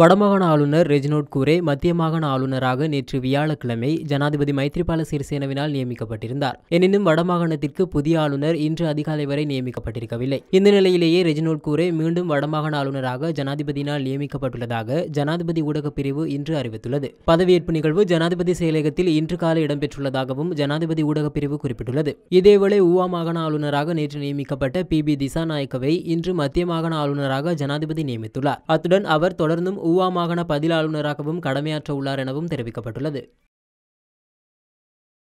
வடமாகாண ஆளுநர் ரெஜினோட் கூரே மத்திய மாகாண ஆளுநராக நேற்று வியாழக்கிழமை ஜனாதிபதி மைத்ரிபால சிறிசேனவினால் நியமிக்கப்பட்டிருந்தார் எனினும் வடமாகாணத்திற்கு புதிய ஆளுநர் இன்று அதிகாலை வரை நியமிக்கப்பட்டிருக்கவில்லை இந்த நிலையிலேயே ரெஜினோட் கூரே மீண்டும் வடமாகாண ஆளுநராக ஜனாதிபதியினால் நியமிக்கப்பட்டுள்ளதாக ஜனாதிபதி ஊடகப் பிரிவு இன்று அறிவித்துள்ளது பதவியேற்பு நிகழ்வு ஜனாதிபதி செயலகத்தில் இன்று காலை இடம்பெற்றுள்ளதாகவும் ஜனாதிபதி ஊடகப் பிரிவு குறிப்பிட்டுள்ளது இதேவேளை ஊவா மாகாண ஆளுநராக நேற்று நியமிக்கப்பட்ட பி பி திசாநாயக்கவை இன்று மத்திய மாகாண ஆளுநராக ஜனாதிபதி நியமித்துள்ளார் அத்துடன் அவர் தொடர்ந்தும் ஊவா மாகாண பதில் கடமையாற்ற உள்ளார் எனவும் தெரிவிக்கப்பட்டுள்ளது